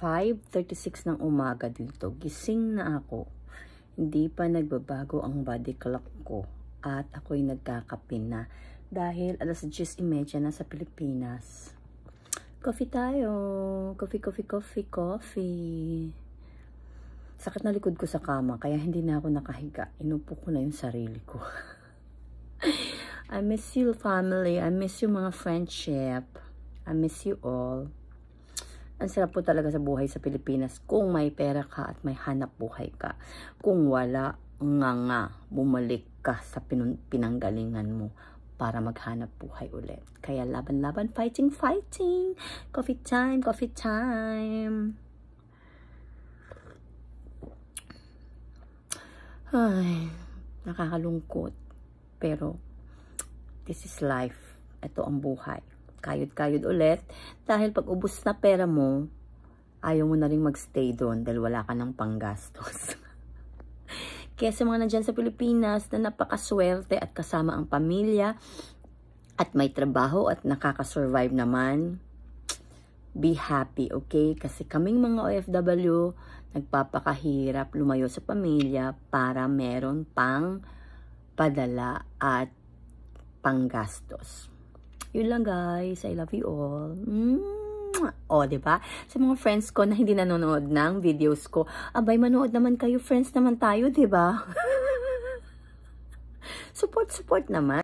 5.36 ng umaga dito. Gising na ako. Hindi pa nagbabago ang body clock ko. At ako'y nagkakapin na. Dahil alas 10.30 na sa Pilipinas. Coffee tayo. Coffee, coffee, coffee, coffee. Sakit na likod ko sa kama. Kaya hindi na ako nakahiga. Inupo ko na yung sarili ko. I miss you family. I miss you mga friendship. I miss you all ang sarap po talaga sa buhay sa Pilipinas kung may pera ka at may hanap buhay ka. Kung wala, nga nga, bumalik ka sa pinanggalingan mo para maghanap buhay ulit. Kaya laban-laban, fighting, fighting! Coffee time, coffee time! Ay, nakakalungkot. Pero, this is life. Ito ang buhay kayod-kayod ulit. Dahil pag ubus na pera mo, ayaw mo na rin magstay doon dahil wala ka ng panggastos. Kaya sa mga nandyan sa Pilipinas na napakaswerte at kasama ang pamilya at may trabaho at nakakasurvive naman, be happy, okay? Kasi kaming mga OFW, nagpapakahirap lumayo sa pamilya para meron pang padala at panggastos. Yun lang guys. I love you all. Mm. O, oh, ba diba? Sa mga friends ko na hindi nanonood ng videos ko, abay, manood naman kayo. Friends naman tayo, ba diba? support, support naman.